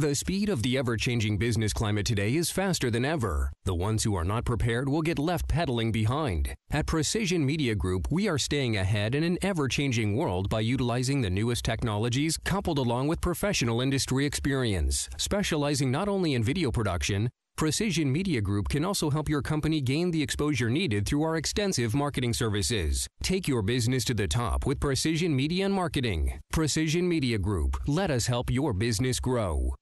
The speed of the ever changing business climate today is faster than ever. The ones who are not prepared will get left pedaling behind. At Precision Media Group, we are staying ahead in an ever changing world by utilizing the newest technologies coupled along with professional industry experience. Specializing not only in video production, Precision Media Group can also help your company gain the exposure needed through our extensive marketing services. Take your business to the top with Precision Media and Marketing. Precision Media Group, let us help your business grow.